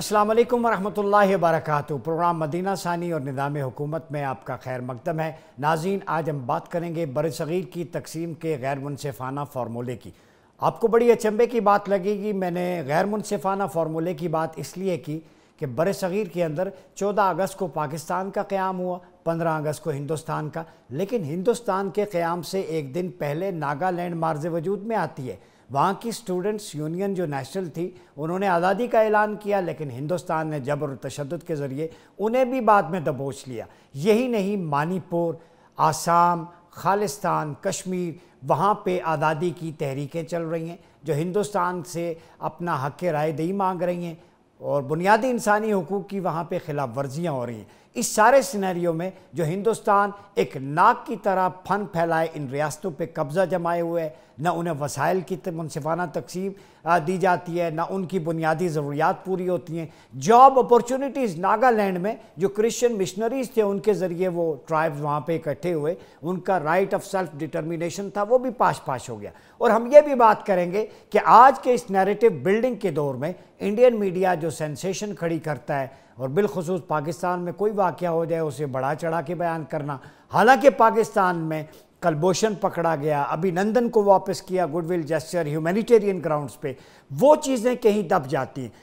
अस्सलाम वालेकुम वरहमतुल्लाहि वबरकatuह प्रोग्राम मदीना सानी और निदाम हुकूमत में आपका खैर मकदम है नाजीन आज हम बात करेंगे बरसीर की तकसीम के गैर मुनफाना फार्मूले की आपको बड़ी अचंभे की बात लगेगी मैंने गैर मुनफाना फार्मूले की बात इसलिए की कि बरसीर के अंदर 14 अगस्त को पाकिस्तान का क़्याम हुआ पंद्रह अगस्त को हिंदुस्तान का लेकिन हिंदुस्तान के क़्याम से एक दिन पहले नागालैंड मार्ज वजूद में आती है वहाँ की स्टूडेंट्स यूनियन जो नेशनल थी उन्होंने आज़ादी का ऐलान किया लेकिन हिंदुस्तान ने जबर तशद के ज़रिए उन्हें भी बाद में दबोच लिया यही नहीं मानीपुर आसाम खालिस्तान कश्मीर वहाँ पे आज़ादी की तहरीकें चल रही हैं जो हिंदुस्तान से अपना हक राय दही मांग रही हैं और बुनियादी इंसानी हकूक़ की वहाँ पर खिलाफ वर्जियाँ हो रही हैं इस सारे सिनेरियो में जो हिंदुस्तान एक नाक की तरह फन फैलाए इन रियासतों पर कब्ज़ा जमाए हुए है ना उन्हें वसाइल की मुनसिफाना तकसीम दी जाती है ना उनकी बुनियादी ज़रूरियात पूरी होती हैं जॉब अपॉर्चुनिटीज़ नागालैंड में जो क्रिश्चियन मिशनरीज थे उनके ज़रिए वो ट्राइब्स वहाँ पे इकट्ठे हुए उनका राइट ऑफ सेल्फ डिटर्मिनेशन था वो भी पाश पाश हो गया और हम ये भी बात करेंगे कि आज के इस नेरेटिव बिल्डिंग के दौर में इंडियन मीडिया जो सेंसेशन खड़ी करता है और बिलखसूस पाकिस्तान में कोई वाक़ हो जाए उसे बढ़ा चढ़ा के बयान करना हालांकि पाकिस्तान में कलभूषण पकड़ा गया अभिनंदन को वापस किया गुडविल जेस्चर ह्यूमैनिटेरियन ग्राउंड्स पे वो चीज़ें कहीं दब जाती हैं